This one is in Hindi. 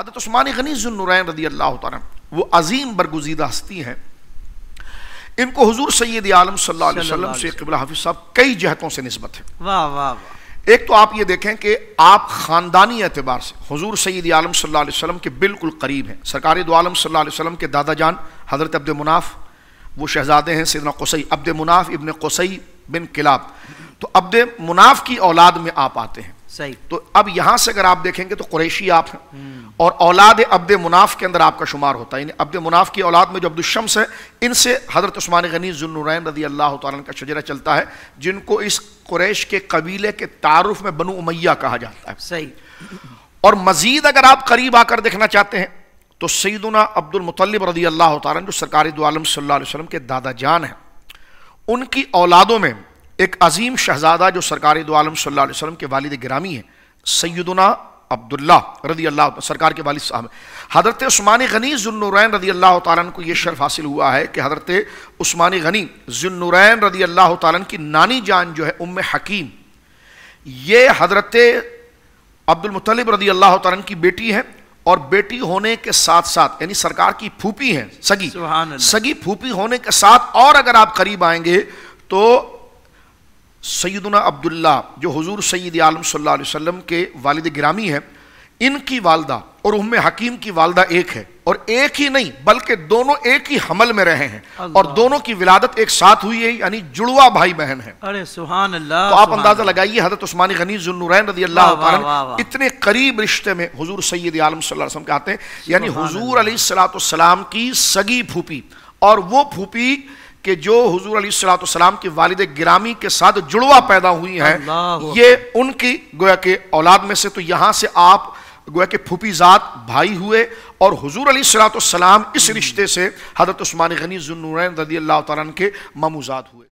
हजरत उस्मान गनी जुन्नुरैन रदी अल्लाह तन वो अजीम बरगुजीदा हस्ती हैं इनको हजूर सैद आलम सल्लाम से कबला हाफिज साहब कई जहतों से नस्बत है वाह वाह वाह एक तो आप ये देखें कि आप ख़ानदानी एतबार से हजूर सैद आलम सल्लाम के बिल्कुल करीब हैं सरकार दो आलम सल्लाम के दादा जान हज़रत अब्द मुनाफ वो शहजादे हैं सदना कसई अब्द मुनाफ इबन कसई बिन किलाब तो अब्द मुनाफ की औलाद में आप आते हैं सही तो अब यहां से अगर आप देखेंगे तो कुरैशी आप हैं और औलाद अब्द मुनाफ के अंदर आपका शुमार होता है अब्द मुनाफ की औलाद में जो अब्दुलशम्स है इनसे हजरत उस्मान गनी जुलनुरैन रदी अल्लाह का शजरा चलता है जिनको इस कुरैश के कबीले के तारुफ में बनु उमैया कहा जाता है सही और मजीद अगर आप करीब आकर देखना चाहते हैं तो सईदना मुतलब रदी अल्लाह तारन जो सरकारी दो आलम सल्ला वसलम के दादा जान हैं उनकी औलादों में एक अजीम शहजादा जो सरकार दो आलम सल्ला वसलम के वालद ग्रामी हैं सैदना अब्दुल्ला रदी अल्लाह सरकार के वालद साहब हज़रत उस्मान गनी जुन्नूरैन रदी अल्लाह तारन को यह शर्फ हासिल हुआ है कि हज़रत उस्मान गनी जुन्नूरैन रदी अल्लाह तारन की नानी जान जो है उम हकीम ये हज़रत अब्दुलमतलब रदी अल्लाह तारन की बेटी है और बेटी होने के साथ साथ यानी सरकार की फूपी हैं सगी सगी फूपी होने के साथ और अगर आप करीब आएंगे तो सैदना अब्दुल्ला जो हजूर सैद आलम सल्लाम के वालद ग्रामी हैं इनकी वालदा और उम हकीम की वालदा एक है और एक ही नहीं बल्कि दोनों एक ही हमल में रहे हैं और दोनों की विलादत एक साथ हुई है यानी जुड़वा भाई बहन है अरे सुहान अल्लाह तो आप अंदाजा लगाइए हजरत उस्मानी गनी जुन्नुरैन रजी अल्लाह इतने करीब रिश्ते में हुजूर सैद आलम सल्लम के आते हैं यानी हुजूर अली सलाम की सगी फूपी और वो फूपी कि जो हजूर अली सलाम की वालद ग्रामी के साथ जुड़वा पैदा हुई है ये उनकी गोया के औलाद में से तो यहां से आप गोया के जात भाई हुए और हजूर अली सलाम इस रिश्ते से हजरत उस्मान गनी जुनूरैन रदी अल्लाह तन के ममूजात हुए